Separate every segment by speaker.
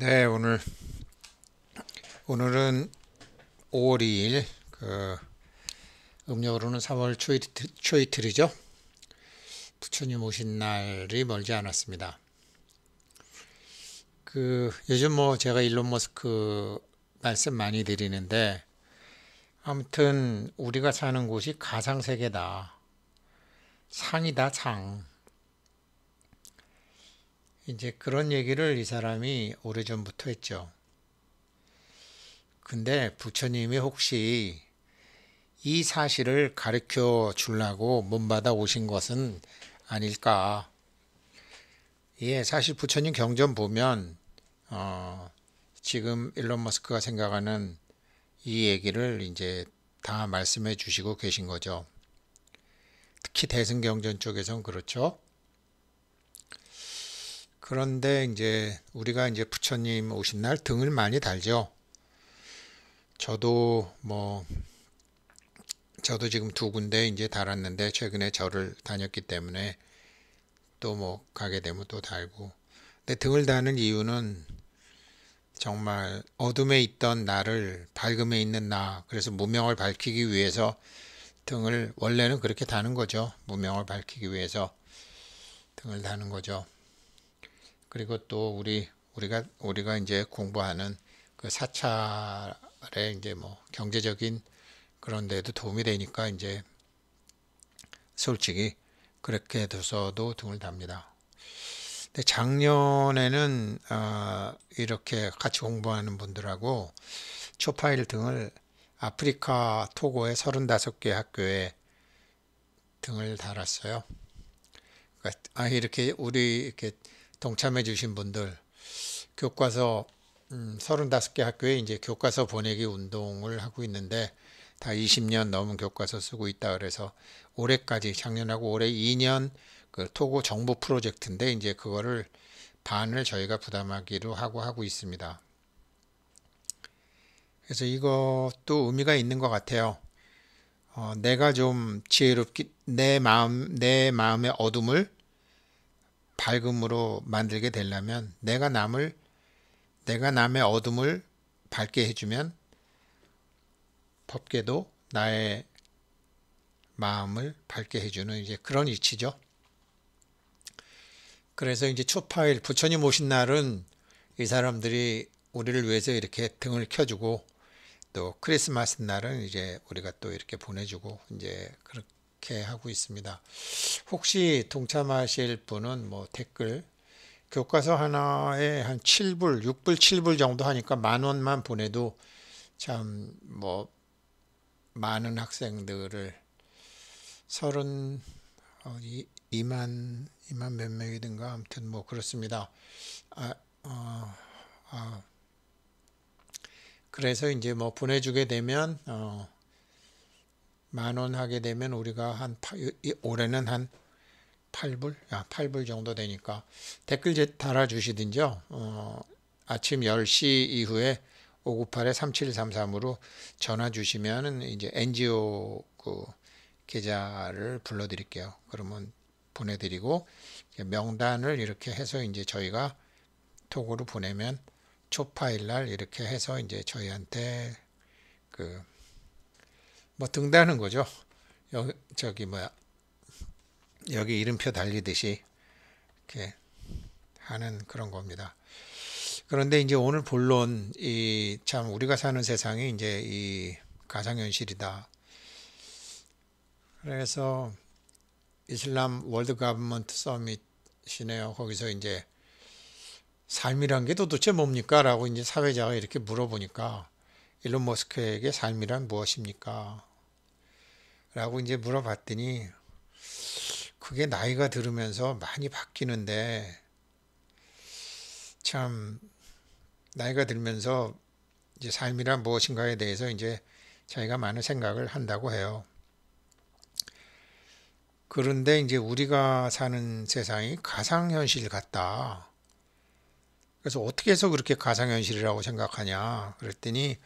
Speaker 1: 네, 오늘 오늘은 5월 2일 그 음력으로는 3월 초이트, 초이틀이죠. 부처님 오신 날이 멀지 않았습니다. 그 요즘 뭐 제가 일론 머스크 말씀 많이 드리는데 아무튼 우리가 사는 곳이 가상 세계다. 상이다 상. 이제 그런 얘기를 이 사람이 오래전부터 했죠. 근데 부처님이 혹시 이 사실을 가르쳐 주려고 문받아 오신 것은 아닐까. 예, 사실 부처님 경전 보면, 어, 지금 일론 머스크가 생각하는 이 얘기를 이제 다 말씀해 주시고 계신 거죠. 특히 대승경전 쪽에선 그렇죠. 그런데 이제 우리가 이제 부처님 오신 날 등을 많이 달죠. 저도 뭐 저도 지금 두 군데 이제 달았는데 최근에 절을 다녔기 때문에 또뭐 가게 되면 또 달고 근데 등을 다는 이유는 정말 어둠에 있던 나를 밝음에 있는 나 그래서 무명을 밝히기 위해서 등을 원래는 그렇게 다는 거죠 무명을 밝히기 위해서 등을 다는 거죠 그리고 또 우리 우리가 우리가 이제 공부하는 그 사찰의 이제 뭐 경제적인 그런 데도 도움이 되니까 이제 솔직히 그렇게 돼서도 등을 답니다. 근데 작년에는 어, 이렇게 같이 공부하는 분들하고 초파일 등을 아프리카 토고의 35개 학교에 등을 달았어요. 그러니까 아 이렇게 우리 이렇게 동참해 주신 분들 교과서 음, 35개 학교에 이제 교과서 보내기 운동을 하고 있는데 다 20년 넘은 교과서 쓰고 있다 그래서 올해까지 작년하고 올해 2년 그 토고 정부 프로젝트인데 이제 그거를 반을 저희가 부담하기로 하고 하고 있습니다. 그래서 이것도 의미가 있는 것 같아요. 어, 내가 좀 지혜롭게 내 마음 내 마음의 어둠을 밝음으로 만들게 되려면 내가 남을 내가 남의 어둠을 밝게 해주면 법계도 나의 마음을 밝게 해주는 이제 그런 이치죠. 그래서 이제 초파일 부처님 오신 날은 이 사람들이 우리를 위해서 이렇게 등을 켜주고 또 크리스마스 날은 이제 우리가 또 이렇게 보내주고 이제 그렇게 이렇게 하고 있습니다. 혹시 동참하실 분은 뭐 댓글 교과서 하나에 한 7불, 6불, 7불 정도 하니까 만 원만 보내도 참 뭐 많은 학생들을 서른 어디 2만 2만 몇 명이든가 아무튼 뭐 그렇습니다. 아, 어, 아. 그래서 이제 뭐 보내주게 되면 어, 만원 하게 되면 우리가 한 8, 올해는 한 8불? 아, 8불 정도 되니까 댓글 달아주시든지요. 어, 아침 10시 이후에 598-3733으로 전화 주시면 은 이제 NGO 그 계좌를 불러드릴게요. 그러면 보내드리고 명단을 이렇게 해서 이제 저희가 톡으로 보내면 초파일 날 이렇게 해서 이제 저희한테 그 뭐등대하는 거죠. 여기, 저기 뭐야 여기 이름표 달리듯이 이렇게 하는 그런 겁니다. 그런데 이제 오늘 본론 이 참 우리가 사는 세상이 이제 이 가상현실이다. 그래서 이슬람 월드 가브먼트 서밋이네요. 거기서 이제 삶이란 게 도대체 뭡니까? 라고 이제 사회자가 이렇게 물어보니까 일론 머스크에게 삶이란 무엇입니까? 라고 이제 물어봤더니 그게 나이가 들으면서 많이 바뀌는데 참 나이가 들면서 이제 삶이란 무엇인가에 대해서 이제 자기가 많은 생각을 한다고 해요. 그런데 이제 우리가 사는 세상이 가상현실 같다. 그래서 어떻게 해서 그렇게 가상현실이라고 생각하냐 그랬더니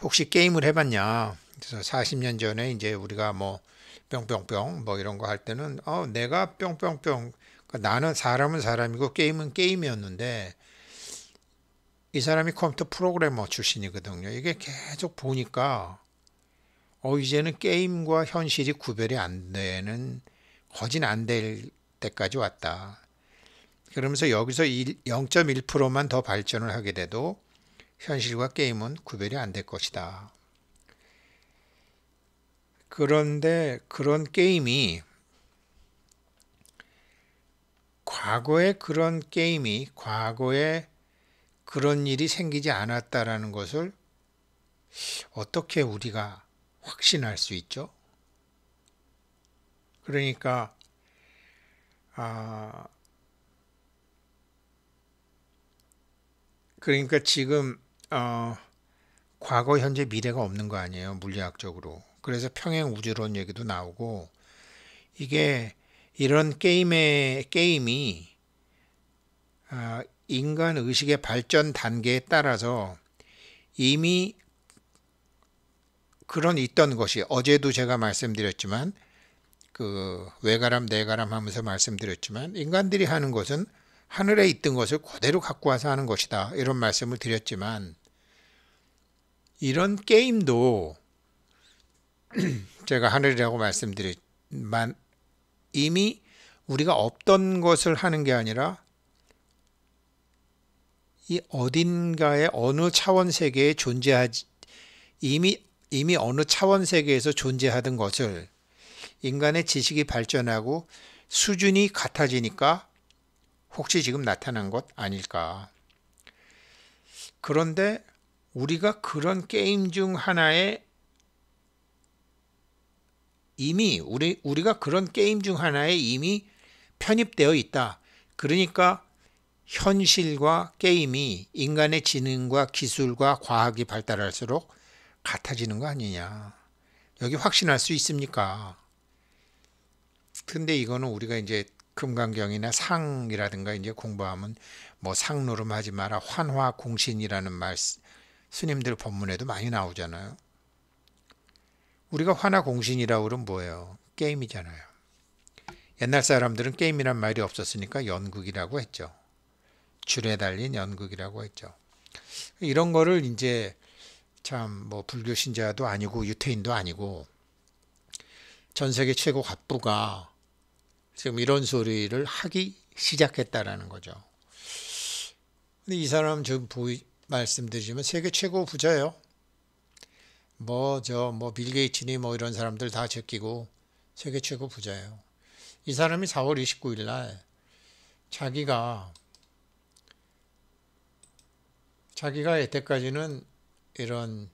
Speaker 1: 혹시 게임을 해봤냐 그래서 40년 전에 이제 우리가 뭐 뿅뿅뿅 뭐 이런 거 할 때는 어 내가 뿅뿅뿅 그러니까 나는 사람은 사람이고 게임은 게임이었는데 이 사람이 컴퓨터 프로그래머 출신이거든요 이게 계속 보니까 어 이제는 게임과 현실이 구별이 안 되는 거진 안 될 때까지 왔다 그러면서 여기서 0.1%만 더 발전을 하게 돼도 현실과 게임은 구별이 안 될 것이다. 그런데 그런 게임이 과거에 그런 게임이 과거에 그런 일이 생기지 않았다라는 것을 어떻게 우리가 확신할 수 있죠? 그러니까 아, 그러니까 지금 어, 과거, 현재, 미래가 없는 거 아니에요. 물리학적으로. 그래서 평행 우주론 얘기도 나오고 이게 이런 게임의 게임이 어, 인간 의식의 발전 단계에 따라서 이미 그런 있던 것이 어제도 제가 말씀드렸지만 그 외가람 내가람 하면서 말씀드렸지만 인간들이 하는 것은 하늘에 있던 것을 그대로 갖고 와서 하는 것이다. 이런 말씀을 드렸지만 이런 게임도 제가 하늘이라고 말씀드렸지만 이미 우리가 없던 것을 하는 게 아니라 이어딘가에 어느 차원 세계에 존재하지 이미 이미 어느 차원 세계에서 존재하던 것을 인간의 지식이 발전하고 수준이 같아지니까 혹시 지금 나타난 것 아닐까. 그런데 우리가 그런 게임 중 하나에 이미 우리 우리가 그런 게임 중 하나에 이미 편입되어 있다. 그러니까 현실과 게임이 인간의 지능과 기술과 과학이 발달할수록 같아지는 거 아니냐. 여기 확신할 수 있습니까? 근데 이거는 우리가 이제 금강경이나 상이라든가 이제 공부하면 뭐 상노름 하지 마라 환화 공신이라는 말 스님들 법문에도 많이 나오잖아요. 우리가 환화 공신이라고 그러면 뭐예요? 게임이잖아요. 옛날 사람들은 게임이란 말이 없었으니까 연극이라고 했죠. 줄에 달린 연극이라고 했죠. 이런 거를 이제 참 뭐 불교 신자도 아니고 유태인도 아니고 전 세계 최고 갑부가 지금 이런 소리를 하기 시작했다라는 거죠. 근데 이 사람 지금 보이, 말씀드리지만 세계 최고 부자예요. 뭐 저 뭐 빌 게이츠니 뭐 이런 사람들 다 제끼고 세계 최고 부자예요. 이 사람이 4월 29일 날 자기가 자기가 여태까지는 이런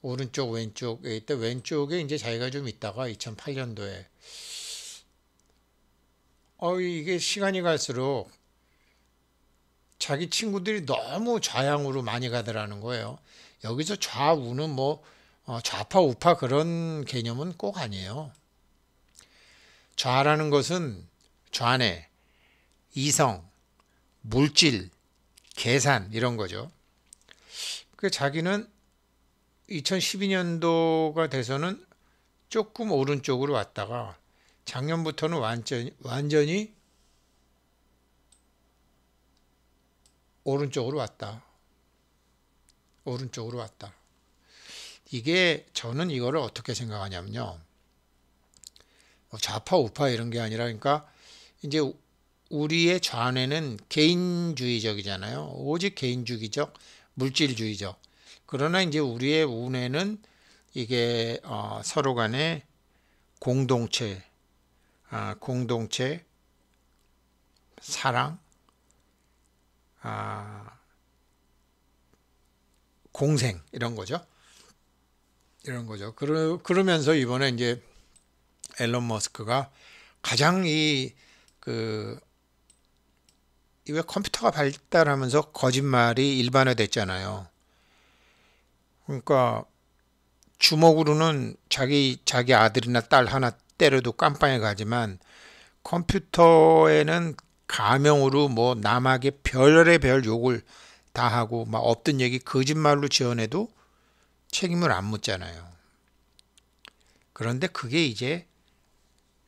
Speaker 1: 오른쪽 왼쪽에 있다 왼쪽에 이제 자기가 좀 있다가 2008년도에 어, 이게 시간이 갈수록 자기 친구들이 너무 좌향으로 많이 가더라는 거예요. 여기서 좌우는 뭐 어, 좌파 우파 그런 개념은 꼭 아니에요. 좌라는 것은 좌뇌, 이성, 물질, 계산 이런 거죠. 그 자기는 2012년도가 돼서는 조금 오른쪽으로 왔다가 작년부터는 완전히, 완전히 오른쪽으로 왔다. 오른쪽으로 왔다. 이게 저는 이거를 어떻게 생각하냐면요. 뭐 좌파 우파 이런 게 아니라 그러니까 이제 우리의 좌뇌는 개인주의적이잖아요. 오직 개인주의적, 물질주의적. 그러나 이제 우리의 우뇌는 이게 어, 서로 간의 공동체 아, 공동체, 사랑, 아, 공생 이런 거죠. 이런 거죠. 그러, 그러면서 이번에 이제 앨런 머스크가 가장 이 그이왜 컴퓨터가 발달하면서 거짓말이 일반화됐잖아요. 그러니까 주먹으로는 자기 자기 아들이나 딸 하나 때려도 깜빵에 가지만 컴퓨터에는 가명으로 뭐 남에게 별의 별 욕을 다 하고 막 없던 얘기 거짓말로 지어내도 책임을 안 묻잖아요. 그런데 그게 이제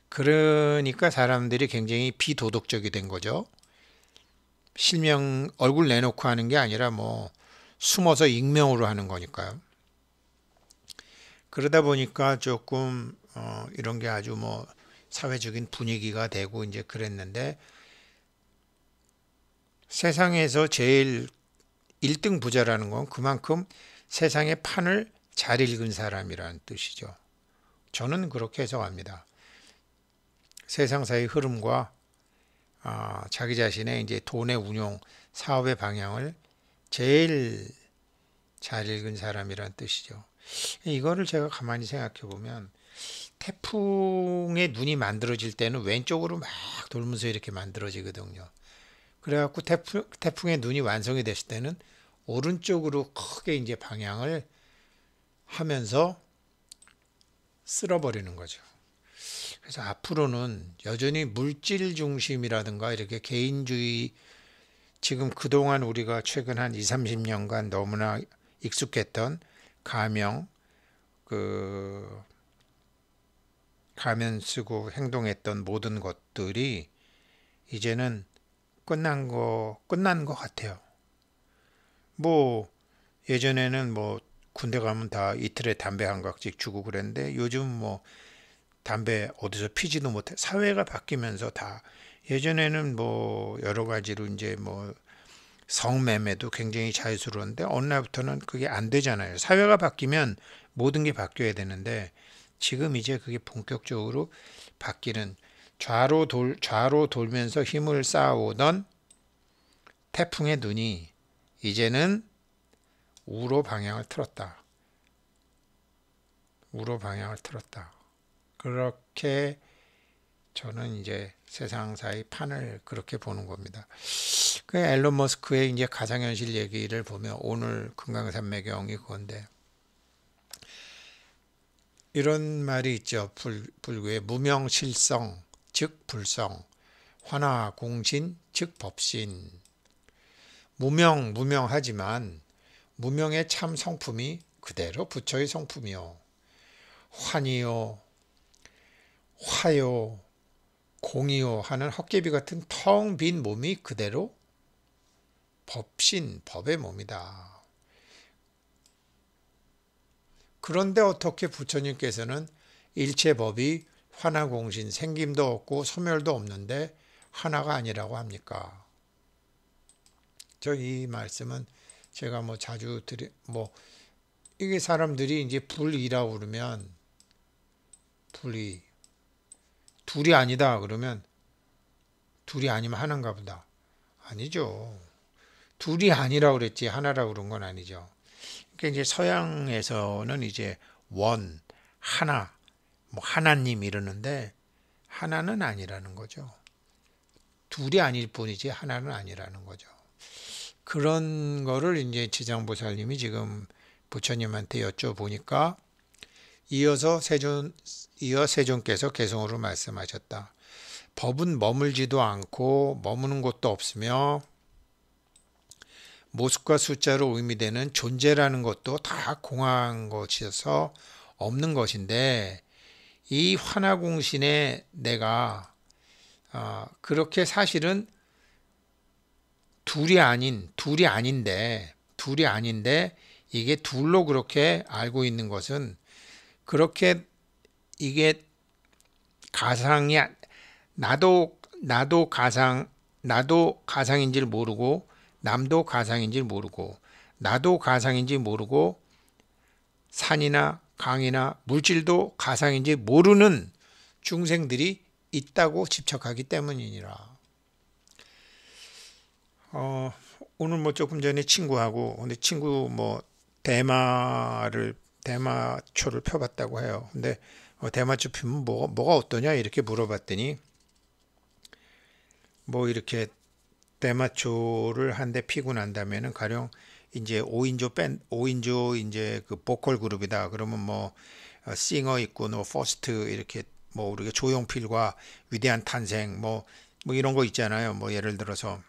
Speaker 1: 그러니까 사람들이 굉장히 비도덕적이 된 거죠. 실명 얼굴 내놓고 하는 게 아니라 뭐 숨어서 익명으로 하는 거니까요. 그러다 보니까 조금 어, 이런 게 아주 뭐 사회적인 분위기가 되고 이제 그랬는데 세상에서 제일 1등 부자라는 건 그만큼 세상의 판을 잘 읽은 사람이라는 뜻이죠. 저는 그렇게 해석합니다. 세상사의 흐름과 아, 자기 자신의 이제 돈의 운용, 사업의 방향을 제일 잘 읽은 사람이란 뜻이죠. 이거를 제가 가만히 생각해 보면 태풍의 눈이 만들어질 때는 왼쪽으로 막 돌면서 이렇게 만들어지거든요. 그래갖고 태풍, 태풍의 눈이 완성이 됐을 때는 오른쪽으로 크게 이제 방향을 하면서 쓸어버리는 거죠. 그래서 앞으로는 여전히 물질 중심이라든가 이렇게 개인주의 지금 그동안 우리가 최근 한 2, 30년간 너무나 익숙했던 가명 그 가면 쓰고 행동했던 모든 것들이 이제는 끝난 거 끝난 것 같아요. 뭐 예전에는 뭐 군대 가면 다 이틀에 담배 한 각씩 주고 그랬는데 요즘 뭐 담배 어디서 피지도 못해 사회가 바뀌면서 다 예전에는 뭐 여러 가지로 이제 뭐 성매매도 굉장히 자유스러운데 어느 날부터는 그게 안 되잖아요. 사회가 바뀌면 모든 게 바뀌어야 되는데 지금 이제 그게 본격적으로 바뀌는 좌로 돌 좌로 돌면서 힘을 쌓아오던 태풍의 눈이 이제는 우로 방향을 틀었다. 우로 방향을 틀었다. 그렇게 저는 이제 세상사의 판을 그렇게 보는 겁니다. 그 앨런 머스크의 이제 가상현실 얘기를 보면 오늘 금강산매경이 그건데 이런 말이 있죠. 불, 불교의 무명실성 즉 불성 환화공신 즉 법신 무명 무명하지만 무명의 참 성품이 그대로 부처의 성품이요. 환이요 화요 공이요 하는 헛개비 같은 텅 빈 몸이 그대로 법신 법의 몸이다. 그런데 어떻게 부처님께서는 일체법이 화나공신 생김도 없고 소멸도 없는데 하나가 아니라고 합니까? 저 이 말씀은 제가 뭐 자주 드리 뭐 이게 사람들이 이제 불이라고 그러면 불이 둘이 아니다 그러면 둘이 아니면 하나인가 보다. 아니죠. 둘이 아니라 그랬지 하나라 그런 건 아니죠. 그러니까 이제 서양에서는 이제 원, 하나, 뭐 하나님 이러는데 하나는 아니라는 거죠. 둘이 아닐 뿐이지 하나는 아니라는 거죠. 그런 거를 이제 지장보살님이 지금 부처님한테 여쭤보니까 이어서 세존 이어 세존께서 개성으로 말씀하셨다. 법은 머물지도 않고 머무는 곳도 없으며 모습과 숫자로 의미되는 존재라는 것도 다 공허한 것이어서 없는 것인데 이 환화공신에 내가 어, 그렇게 사실은 둘이 아닌 둘이 아닌데 둘이 아닌데 이게 둘로 그렇게 알고 있는 것은 그렇게 이게 가상이 나도 나도 가상 나도 가상인지를 모르고 남도 가상인지 모르고 나도 가상인지 모르고 산이나 강이나 물질도 가상인지 모르는 중생들이 있다고 집착하기 때문이니라. 어, 오늘 뭐 조금 전에 친구하고 근데 친구 뭐 대마를 대마초를 펴봤다고 해요. 근데 어, 대마초 피면 뭐 뭐가 어떠냐 이렇게 물어봤더니 뭐 이렇게 대마초를 한 대 피고 난다면은 가령 이제 5인조 밴 5인조 이제 그 보컬 그룹이다. 그러면 뭐 어, 싱어 있고 뭐 퍼스트 이렇게 뭐 우리가 조용필과 위대한 탄생 뭐뭐 뭐 이런 거 있잖아요. 뭐 예를 들어서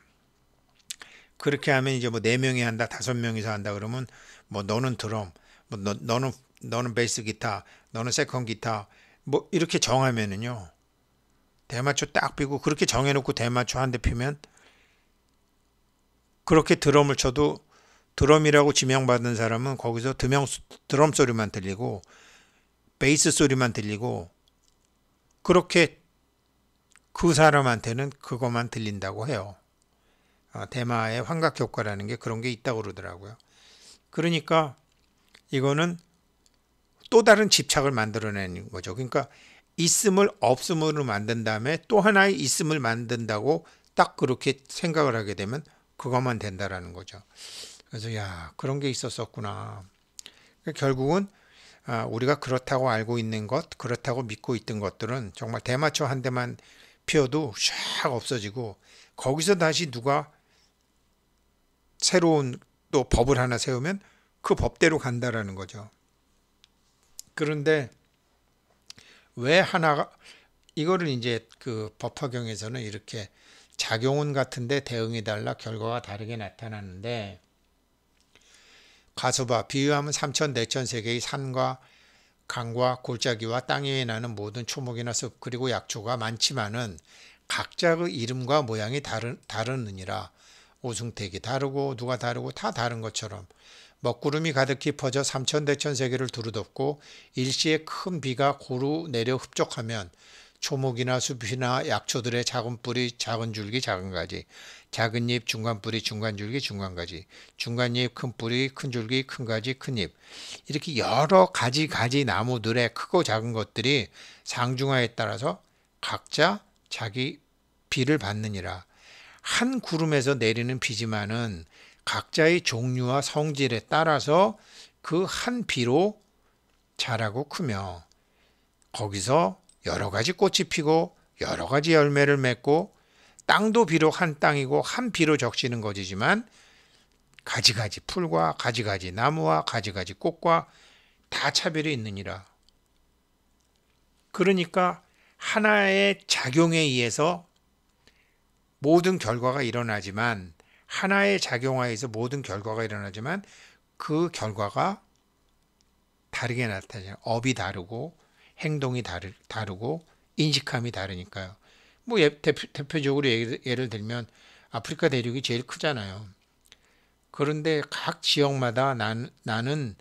Speaker 1: 그렇게 하면 이제 뭐 네 명이 한다, 다섯 명이서 한다 그러면 뭐 너는 드럼, 뭐 너, 너는 너는 베이스 기타, 너는 세컨 기타 뭐 이렇게 정하면은요. 대마초 딱 피고 그렇게 정해놓고 대마초 한 대 피면 그렇게 드럼을 쳐도 드럼이라고 지명받은 사람은 거기서 드명, 드럼 소리만 들리고 베이스 소리만 들리고 그렇게 그 사람한테는 그것만 들린다고 해요. 아, 대마의 환각 효과라는 게 그런 게 있다고 그러더라고요. 그러니까 이거는 또 다른 집착을 만들어내는 거죠. 그러니까 있음을 없음으로 만든 다음에 또 하나의 있음을 만든다고 딱 그렇게 생각을 하게 되면 그것만 된다라는 거죠. 그래서 야 그런 게 있었었구나. 그러니까 결국은 아, 우리가 그렇다고 알고 있는 것, 그렇다고 믿고 있던 것들은 정말 대마초 한 대만 피워도샥 없어지고 거기서 다시 누가 새로운 또 법을 하나 세우면 그 법대로 간다라는 거죠. 그런데 왜 하나가 이거를 이제 그 법화경에서는 이렇게 작용은 같은데 대응이 달라 결과가 다르게 나타나는데 가수바 비유하면 삼천 내천 세계의 산과 강과 골짜기와 땅에 나는 모든 초목이나 숲 그리고 약초가 많지만은 각자 그 이름과 모양이 다른 다르느니라 오승택이 다르고 누가 다르고 다 다른 것처럼 먹구름이 가득히 퍼져 삼천대천 세계를 두루덮고 일시에 큰 비가 고루 내려 흡족하면 초목이나 숲이나 약초들의 작은 뿌리, 작은 줄기, 작은 가지, 작은 잎, 중간 뿌리, 중간 줄기, 중간 가지, 중간 잎, 큰 뿌리, 큰 줄기, 큰 가지, 큰 잎. 이렇게 여러 가지 가지 나무들의 크고 작은 것들이 상중하에 따라서 각자 자기 비를 받느니라. 한 구름에서 내리는 비지만은 각자의 종류와 성질에 따라서 그 한 비로 자라고 크며 거기서 여러 가지 꽃이 피고 여러 가지 열매를 맺고 땅도 비록 한 땅이고 한 비로 적시는 것이지만 가지가지 풀과 가지가지 나무와 가지가지 꽃과 다 차별이 있느니라. 그러니까 하나의 작용에 의해서 모든 결과가 일어나지만 하나의 작용하에서 모든 결과가 일어나지만 그 결과가 다르게 나타나요. 업이 다르고 행동이 다르, 다르고 인식함이 다르니까요. 뭐 예, 대표, 적으로 예를, 예를 들면 아프리카 대륙이 제일 크잖아요. 그런데 각 지역마다 난, 나는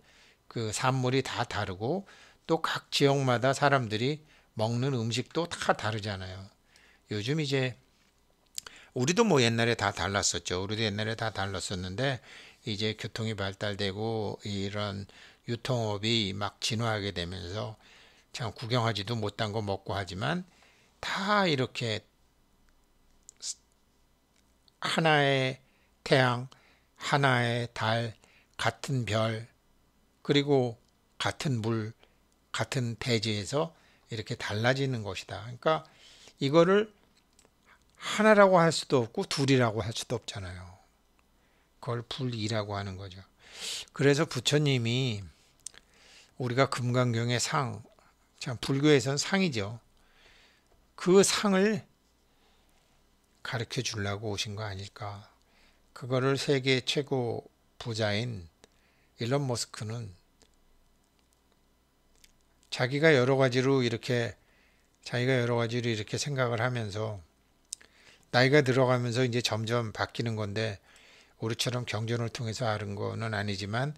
Speaker 1: 그 산물이 다 다르고 또 각 지역마다 사람들이 먹는 음식도 다 다르잖아요. 요즘 이제 우리도 뭐 옛날에 다 달랐었죠. 우리도 옛날에 다 달랐었는데 이제 교통이 발달되고 이런 유통업이 막 진화하게 되면서 참 구경하지도 못한 거 먹고 하지만 다 이렇게 하나의 태양, 하나의 달, 같은 별, 그리고 같은 물, 같은 대지에서 이렇게 달라지는 것이다. 그러니까 이거를 하나라고 할 수도 없고 둘이라고 할 수도 없잖아요. 그걸 불이라고 하는 거죠. 그래서 부처님이 우리가 금강경의 상, 참불교에서는 상이죠. 그 상을 가르쳐 주려고 오신 거 아닐까. 그거를 세계 최고 부자인 일론 머스크는 자기가 여러 가지로 이렇게 자기가 여러 가지로 이렇게 생각을 하면서 나이가 들어가면서 이제 점점 바뀌는 건데 우리처럼 경전을 통해서 아는 거는 아니지만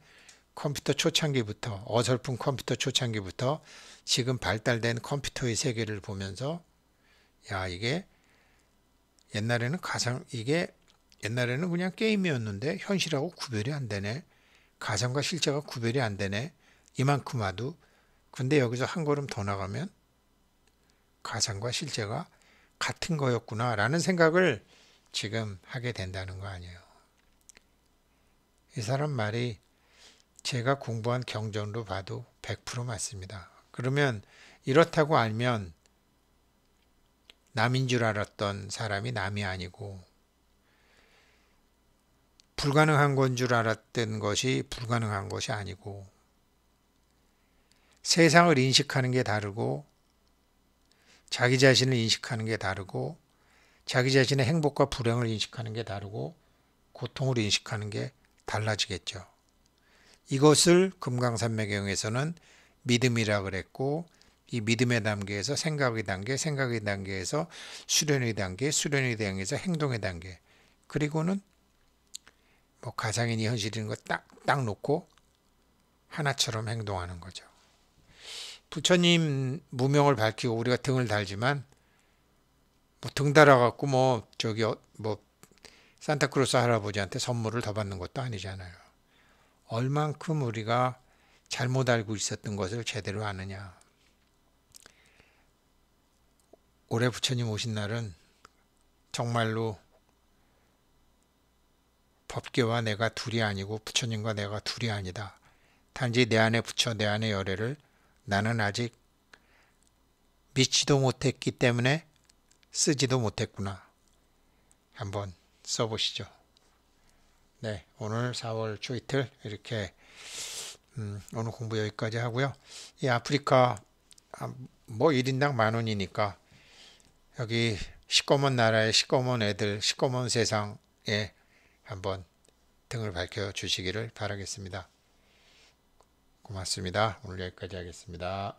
Speaker 1: 컴퓨터 초창기부터 어설픈 컴퓨터 초창기부터 지금 발달된 컴퓨터의 세계를 보면서 야 이게 옛날에는 가상 이게 옛날에는 그냥 게임이었는데 현실하고 구별이 안 되네 가상과 실제가 구별이 안 되네 이만큼 와도 근데 여기서 한 걸음 더 나가면 가상과 실제가 같은 거였구나 라는 생각을 지금 하게 된다는 거 아니에요 이 사람 말이 제가 공부한 경전으로 봐도 100% 맞습니다. 그러면 이렇다고 알면 남인 줄 알았던 사람이 남이 아니고 불가능한 건 줄 알았던 것이 불가능한 것이 아니고 세상을 인식하는 게 다르고 자기 자신을 인식하는 게 다르고 자기 자신의 행복과 불행을 인식하는 게 다르고 고통을 인식하는 게 달라지겠죠. 이것을 금강산매경에서는 믿음이라 그랬고 이 믿음의 단계에서 생각의 단계, 생각의 단계에서 수련의 단계, 수련의 단계에서 행동의 단계 그리고는 뭐 가상이니 현실인 거 딱 딱 놓고 하나처럼 행동하는 거죠. 부처님 무명을 밝히고 우리가 등을 달지만 뭐 등 달아갖고 뭐 저기 어, 뭐 산타크로스 할아버지한테 선물을 더 받는 것도 아니잖아요. 얼만큼 우리가 잘못 알고 있었던 것을 제대로 아느냐. 올해 부처님 오신 날은 정말로 법계와 내가 둘이 아니고 부처님과 내가 둘이 아니다. 단지 내 안에 부처, 내 안에 열애를 나는 아직 믿지도 못했기 때문에 쓰지도 못했구나. 한번 써보시죠. 네, 오늘 4월 초 이틀 이렇게 음, 오늘 공부 여기까지 하고요. 이 아프리카 아, 뭐 1인당 만 원이니까 여기 시꺼먼 나라의 시꺼먼 애들, 시꺼먼 세상에 한번 등을 밝혀 주시기를 바라겠습니다. 고맙습니다. 오늘 여기까지 하겠습니다.